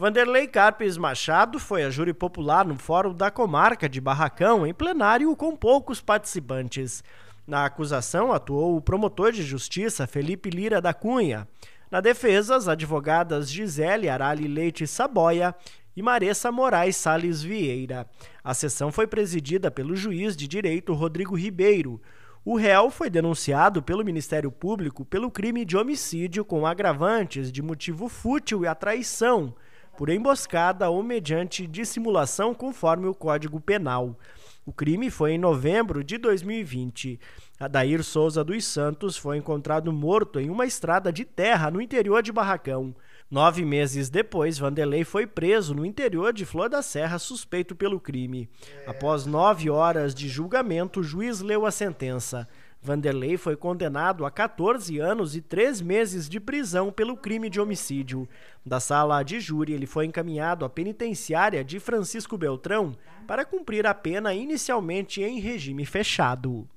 Vanderlei Carpes Machado foi a júri popular no Fórum da Comarca de Barracão, em plenário com poucos participantes. Na acusação atuou o promotor de justiça Felipe Lira da Cunha. Na defesa, as advogadas Gisele Arali Leite Saboia e Maressa Moraes Sales Vieira. A sessão foi presidida pelo juiz de direito Rodrigo Ribeiro. O réu foi denunciado pelo Ministério Público pelo crime de homicídio com agravantes de motivo fútil e a traição por emboscada ou mediante dissimulação conforme o Código Penal. O crime foi em novembro de 2020. Adair Souza dos Santos foi encontrado morto em uma estrada de terra no interior de Barracão. Nove meses depois, Vanderlei foi preso no interior de Flor da Serra, suspeito pelo crime. Após nove horas de julgamento, o juiz leu a sentença. Vanderlei foi condenado a 14 anos e três meses de prisão pelo crime de homicídio. Da sala de júri, ele foi encaminhado à penitenciária de Francisco Beltrão para cumprir a pena inicialmente em regime fechado.